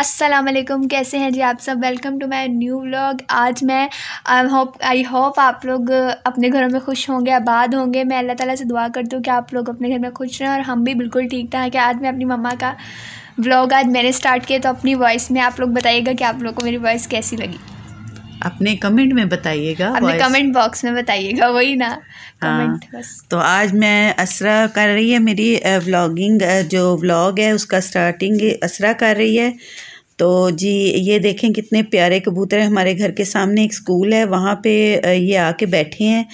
असलम कैसे हैं जी आप सब welcome to my new vlog आज मैं आई होप आई होप आप लोग अपने घरों में खुश होंगे आबाद होंगे मैं अल्लाह ताला से दुआ करती हूँ कि आप लोग अपने घर में खुश रहें और हम भी बिल्कुल ठीक ठाक है आज मैं अपनी मम्मा का व्लॉग आज मैंने स्टार्ट किया तो अपनी वॉइस में आप लोग बताइएगा कि आप लोग को मेरी वॉइस कैसी लगी अपने कमेंट में बताइएगा अपने कमेंट बॉक्स में बताइएगा वही ना कमेंट हाँ, बस तो आज मैं असरा कर रही है मेरी व्लॉगिंग जो व्लॉग है उसका स्टार्टिंग असरा कर रही है तो जी ये देखें कितने प्यारे कबूतर हैं हमारे घर के सामने एक स्कूल है वहाँ पे ये आके बैठे हैं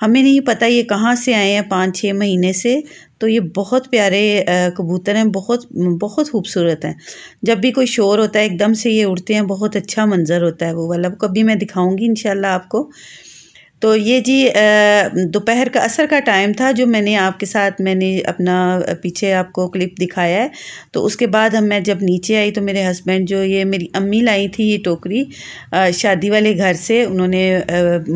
हमें नहीं पता ये कहाँ से आए हैं पाँच छः महीने से तो ये बहुत प्यारे कबूतर हैं बहुत बहुत खूबसूरत हैं जब भी कोई शोर होता है एकदम से ये उड़ते हैं बहुत अच्छा मंज़र होता है वो वाला कभी मैं दिखाऊँगी इन आपको तो ये जी दोपहर का असर का टाइम था जो मैंने आपके साथ मैंने अपना पीछे आपको क्लिप दिखाया है तो उसके बाद हम मैं जब नीचे आई तो मेरे हस्बैंड जो ये मेरी अम्मी लाई थी ये टोकरी शादी वाले घर से उन्होंने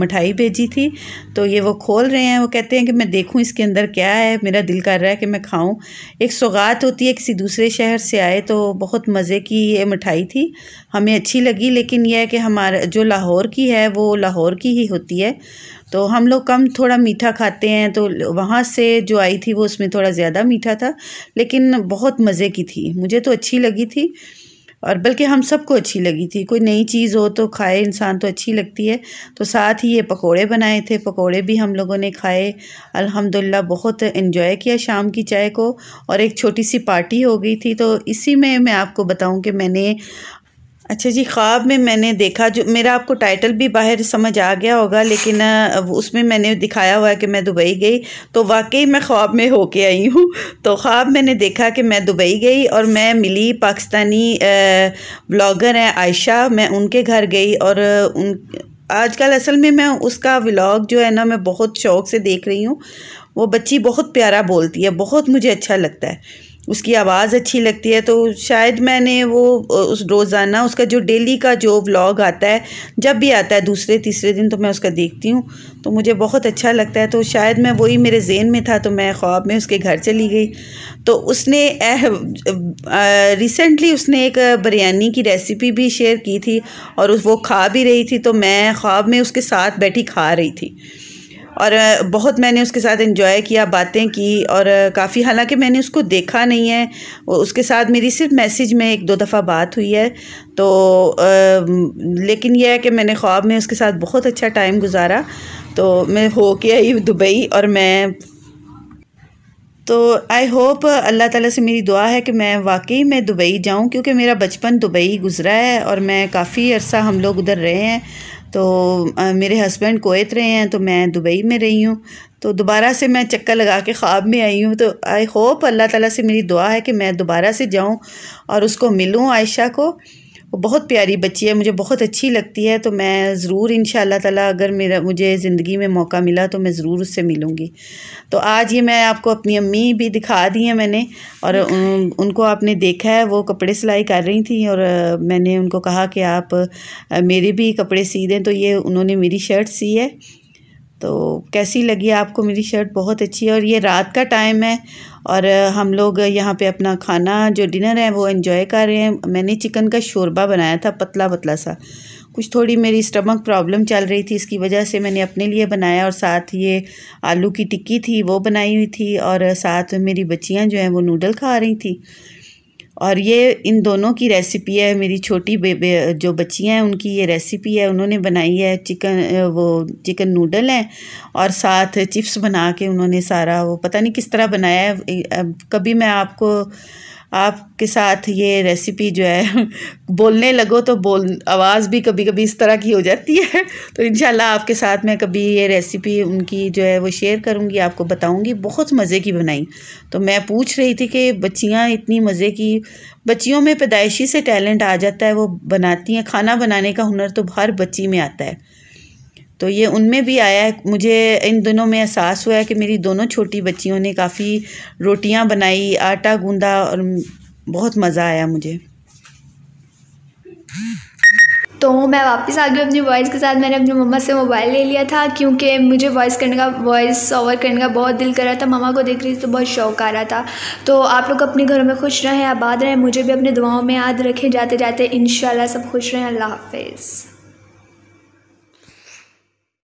मिठाई भेजी थी तो ये वो खोल रहे हैं वो कहते हैं कि मैं देखूँ इसके अंदर क्या है मेरा दिल कर रहा है कि मैं खाऊँ एक सौगात होती है किसी दूसरे शहर से आए तो बहुत मज़े की ये मिठाई थी हमें अच्छी लगी लेकिन यह है कि हमारा जो लाहौर की है वो लाहौर की ही होती है तो हम लोग कम थोड़ा मीठा खाते हैं तो वहाँ से जो आई थी वो उसमें थोड़ा ज़्यादा मीठा था लेकिन बहुत मज़े की थी मुझे तो अच्छी लगी थी और बल्कि हम सबको अच्छी लगी थी कोई नई चीज़ हो तो खाए इंसान तो अच्छी लगती है तो साथ ही ये पकोड़े बनाए थे पकोड़े भी हम लोगों ने खाए अल्हम्दुलिल्लाह बहुत इन्जॉय किया शाम की चाय को और एक छोटी सी पार्टी हो गई थी तो इसी में मैं आपको बताऊं कि मैंने अच्छा जी ख्वाब में मैंने देखा जो मेरा आपको टाइटल भी बाहर समझ आ गया होगा लेकिन उसमें मैंने दिखाया हुआ है कि मैं दुबई गई तो वाकई मैं ख्वाब में होके आई हूँ तो ख्वाब मैंने देखा कि मैं दुबई गई और मैं मिली पाकिस्तानी ब्लॉगर हैं आयशा मैं उनके घर गई और उन आजकल असल में मैं उसका व्लॉग जो है ना मैं बहुत शौक से देख रही हूँ वो बच्ची बहुत प्यारा बोलती है बहुत मुझे अच्छा लगता है उसकी आवाज़ अच्छी लगती है तो शायद मैंने वो उस रोज़ाना उसका जो डेली का जो व्लॉग आता है जब भी आता है दूसरे तीसरे दिन तो मैं उसका देखती हूँ तो मुझे बहुत अच्छा लगता है तो शायद मैं वही मेरे जेन में था तो मैं ख्वाब में उसके घर चली गई तो उसने रिसेंटली उसने एक बिरयानी की रेसिपी भी शेयर की थी और उस वो खा भी रही थी तो मैं ख्वाब में उसके साथ बैठी खा रही थी और बहुत मैंने उसके साथ इन्जॉय किया बातें की और काफ़ी हालांकि मैंने उसको देखा नहीं है उसके साथ मेरी सिर्फ मैसेज में एक दो दफ़ा बात हुई है तो आ, लेकिन यह है कि मैंने ख्वाब में उसके साथ बहुत अच्छा टाइम गुजारा तो मैं हो के आई दुबई और मैं तो आई होप अल्लाह ताला से मेरी दुआ है कि मैं वाकई में दुबई जाऊं क्योंकि मेरा बचपन दुबई गुज़रा है और मैं काफ़ी अरसा हम लोग उधर रहे हैं तो आ, मेरे हस्बैंड कोत रहे हैं तो मैं दुबई में रही हूँ तो दोबारा से मैं चक्कर लगा के ख्वाब में आई हूँ तो आई होप अल्लाह ताला से मेरी दुआ है कि मैं दोबारा से जाऊँ और उसको मिलूँ आयशा को वो बहुत प्यारी बच्ची है मुझे बहुत अच्छी लगती है तो मैं ज़रूर इन ताला अगर मेरा मुझे ज़िंदगी में मौका मिला तो मैं ज़रूर उससे मिलूँगी तो आज ये मैं आपको अपनी अम्मी भी दिखा दी है मैंने और हम्म। उन, उनको आपने देखा है वो कपड़े सिलाई कर रही थी और मैंने उनको कहा कि आप मेरे भी कपड़े सी दें तो ये उन्होंने मेरी शर्ट सी है तो कैसी लगी आपको मेरी शर्ट बहुत अच्छी है और ये रात का टाइम है और हम लोग यहाँ पे अपना खाना जो डिनर है वो इन्जॉय कर रहे हैं मैंने चिकन का शोरबा बनाया था पतला पतला सा कुछ थोड़ी मेरी स्टमक प्रॉब्लम चल रही थी इसकी वजह से मैंने अपने लिए बनाया और साथ ये आलू की टिक्की थी वो बनाई हुई थी और साथ मेरी बच्चियाँ जो हैं वो नूडल खा रही थी और ये इन दोनों की रेसिपी है मेरी छोटी बेबे जो बच्चियाँ हैं उनकी ये रेसिपी है उन्होंने बनाई है चिकन वो चिकन नूडल है और साथ चिप्स बना के उन्होंने सारा वो पता नहीं किस तरह बनाया है कभी मैं आपको आपके साथ ये रेसिपी जो है बोलने लगो तो बोल आवाज़ भी कभी कभी इस तरह की हो जाती है तो इन आपके साथ मैं कभी ये रेसिपी उनकी जो है वो शेयर करूँगी आपको बताऊँगी बहुत मज़े की बनाई तो मैं पूछ रही थी कि बच्चियाँ इतनी मज़े की बच्चियों में पैदाइशी से टैलेंट आ जाता है वो बनाती हैं खाना बनाने का हुनर तो हर बच्ची में आता है तो ये उनमें भी आया है मुझे इन दिनों में एहसास हुआ है कि मेरी दोनों छोटी बच्चियों ने काफ़ी रोटियां बनाई आटा गूंदा और बहुत मज़ा आया मुझे तो मैं वापस आ गई अपनी वॉइस के साथ मैंने अपनी मम्मा से मोबाइल ले लिया था क्योंकि मुझे वॉइस करने का वॉइस ओवर करने का बहुत दिल कर रहा था मम्मा को देख रही थी तो बहुत शौक आ रहा था तो आप लोग अपने घरों में खुश रहें आबाद रहें मुझे भी अपने दुआओं में याद रखें जाते जाते इन सब खुश रहें अल्लाह हाफिज़